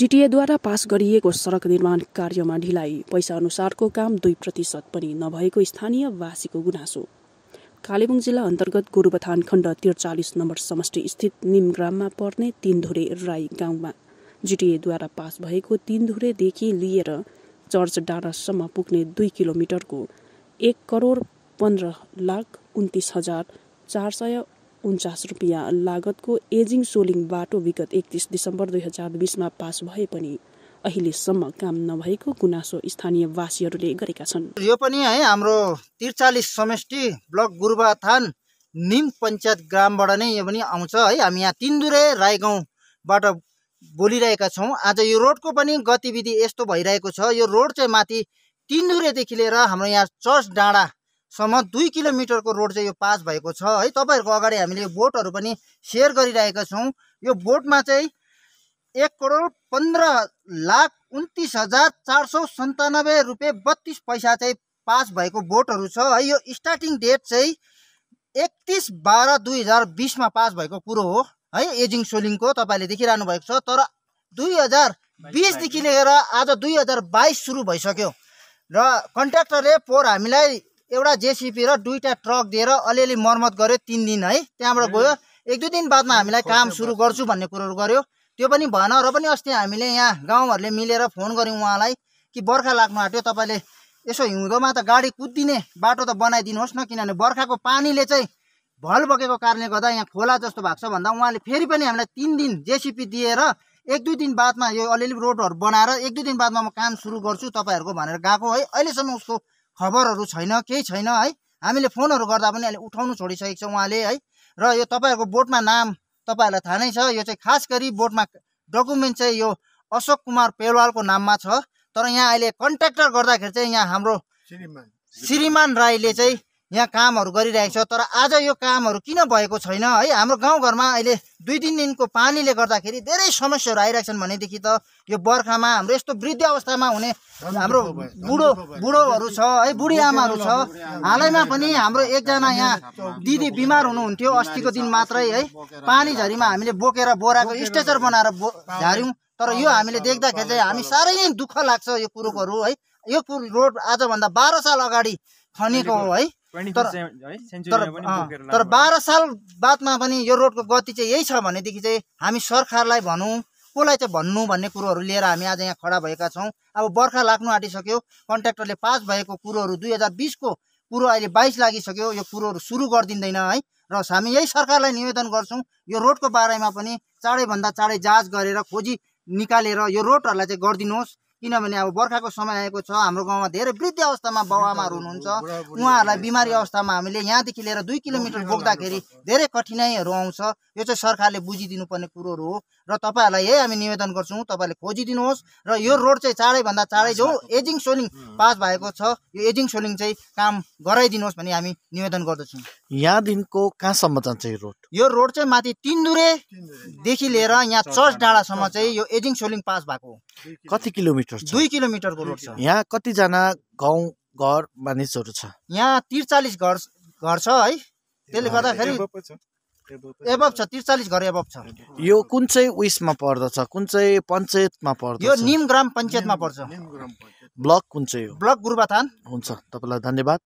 जिटिएद्वारा pass गरिएको सड़क निर्माण कार्यमा ढिलाइ पैसा अनुसारको काम दुई प्रतिशत पनि नभएको स्थानीयवासीको गुनासो कालेबुङ जिल्ला अन्तर्गत गोरुबथान खण्ड त्रिचालिस नम्बर समष्टि स्थित निमग्राममा पर्ने तिनधुरे राई गाउँमा जिटिएद्वारा पास भएको तिनधुरेदेखि लिएर चर्च डाँडासम्म पुग्ने दुई किलोमिटरको एक करोड पन्ध्र लाख उन्तिस हजार चार सय उन्चास रुपियाँ लागतको एजिङ सोलिङ बाटो विगत एकतिस दिसम्बर दुई हजार बिसमा पास भए पनि अहिलेसम्म काम नभएको गुनासो स्थानीय स्थानीयवासीहरूले गरेका छन् यो पनि है हाम्रो त्रिचालिस समष्टि ब्लक गुरुबा थान निम पञ्चायत ग्रामबाट नै यो पनि आउँछ है हामी यहाँ तिन्दुरे राई गाउँबाट बोलिरहेका छौँ आज यो रोडको पनि गतिविधि यस्तो भइरहेको छ यो रोड चाहिँ माथि तिन्दुरेदेखि लिएर हाम्रो यहाँ चर्च डाँडा सम्म दुई किलोमिटरको रोड चाहिँ यो पास भएको छ है तपाईँहरूको अगाडि हामीले बोटहरू पनि सेयर गरिरहेका छौँ यो बोटमा चाहिँ एक करोड पन्ध्र लाख उन्तिस हजार चार सौ सन्तानब्बे रुपियाँ बत्तिस पैसा चाहिँ पास भएको बोटहरू छ है यो स्टार्टिङ डेट चाहिँ एकतिस बाह्र दुई हजार बिसमा पास भएको कुरो हो है एजिङ सोलिङको तपाईँले देखिरहनु भएको छ तर दुई हजार बिसदेखि लिएर आज दुई हजार बाइस सुरु भइसक्यो र कन्ट्र्याक्टरले पोहोर हामीलाई एउटा जेसिपी र दुईवटा ट्रक दिएर अलिअलि मर्मत गर्यो तिन दिन है त्यहाँबाट गयो एक दुई दिन बादमा हामीलाई काम सुरु गर्छु भन्ने कुरोहरू गर्यो त्यो पनि भएन र पनि अस्ति हामीले यहाँ गाउँहरूले मिलेर फोन गऱ्यौँ उहाँलाई कि बर्खा लाग्नु आँट्यो तपाईँले यसो हिउँदोमा त गाडी कुद्दिने बाटो त बनाइदिनुहोस् न किनभने बर्खाको पानीले चाहिँ भल बगेको कारणले गर्दा यहाँ खोला जस्तो भएको छ भन्दा उहाँले फेरि पनि हामीलाई तिन दिन जेसिपी दिएर एक दुई दिन बादमा यो अलिअलि रोडहरू बनाएर एक दुई दिन बादमा म काम सुरु गर्छु तपाईँहरूको भनेर गएको है अहिलेसम्म उसको खबरहरू छैन केही छैन है हामीले फोनहरू गर्दा पनि अहिले उठाउनु छोडिसकेको छ उहाँले है र यो तपाईँहरूको बोटमा नाम तपाईँहरूलाई थाहा नै छ यो चाहिँ खास गरी बोटमा डकुमेन्ट चाहिँ यो अशोक कुमार पेलवालको नाममा छ तर यहाँ अहिले कन्ट्याक्टर गर्दाखेरि चाहिँ यहाँ हाम्रो श्रीमान राईले चाहिँ यहाँ कामहरू गरिरहेको छ तर आज यो कामहरू किन भएको छैन है हाम्रो गाउँघरमा अहिले दुई तिन दिनको पानीले गर्दाखेरि धेरै समस्याहरू आइरहेको छन् भनेदेखि त यो बर्खामा हाम्रो यस्तो वृद्ध अवस्थामा हुने हाम्रो बुढो बुढोहरू छ है बुढी आमाहरू छ हालैमा पनि हाम्रो एकजना यहाँ दिदी बिमार हुनुहुन्थ्यो अस्तिको दिन मात्रै है पानी झरीमा हामीले बोकेर बोराको स्ट्रेचर बनाएर बो झार्यौँ तर यो हामीले देख्दाखेरि चाहिँ हामी साह्रै नै दुःख लाग्छ यो कुरोहरू है यो रोड आजभन्दा बाह्र साल अगाडि खनेको हो है तर बाह्र साल बादमा पनि यो रोडको गति चाहिँ यही छ भनेदेखि चाहिँ हामी सरकारलाई भनौँ कसलाई चाहिँ भन्नु भन्ने कुरोहरू लिएर हामी आज यहाँ खडा भएका छौँ अब बर्खा लाग्नु आँटिसक्यो कन्ट्र्याक्टरले पास भएको कुरोहरू दुई हजार बिसको कुरो अहिले बाइस लागिसक्यो यो कुरोहरू सुरु गरिदिँदैन है र हामी यही सरकारलाई निवेदन गर्छौँ यो रोडको बारेमा पनि चाँडैभन्दा चाँडै जाँच गरेर खोजी निकालेर यो रोडहरूलाई चाहिँ गरिदिनुहोस् किनभने अब बर्खाको समय आएको छ हाम्रो गाउँमा धेरै वृद्ध अवस्थामा बाबाआमाहरू हुनुहुन्छ उहाँहरूलाई बिमारी अवस्थामा हामीले यहाँदेखि लिएर दुई किलोमिटर बोक्दाखेरि धेरै कठिनाइहरू आउँछ यो चाहिँ सरकारले बुझिदिनुपर्ने कुरोहरू हो र तपाईँहरूलाई यही हामी निवेदन गर्छौँ तपाईँले खोजिदिनुहोस् र यो रोड चाहिँ चाँडैभन्दा चाँडै जो एजिङ सोलिङ पास भएको छ यो एजिङ सोलिङ चाहिँ काम गराइदिनुहोस् भन्ने हामी निवेदन गर्दछौँ यहाँदेखिको कहाँसम्म जान्छ यो रोड यो रोड चाहिँ माथि तिन्दुरेदेखि लिएर यहाँ चर्च डाँडासम्म चाहिँ यो एजिङ सोलिङ पास भएको हो कति किलोमिटर दुई किलोमिटरको रोड छ यहाँ कतिजना गाउँ घर मानिसहरू छ यहाँ त्रिचालिस घर घर छ है त्यसले गर्दाखेरि एबब छ त्रिचालिस घर एबब छ यो कुन चाहिँ उयसमा पर्दछ कुन चाहिँ पञ्चायतमा पर्दछ यो निम ग्राम पञ्चायतमा पर्छ ब्लक कुन चाहिँ हो ब्लक गुरुबाथान हुन्छ तपाईँलाई धन्यवाद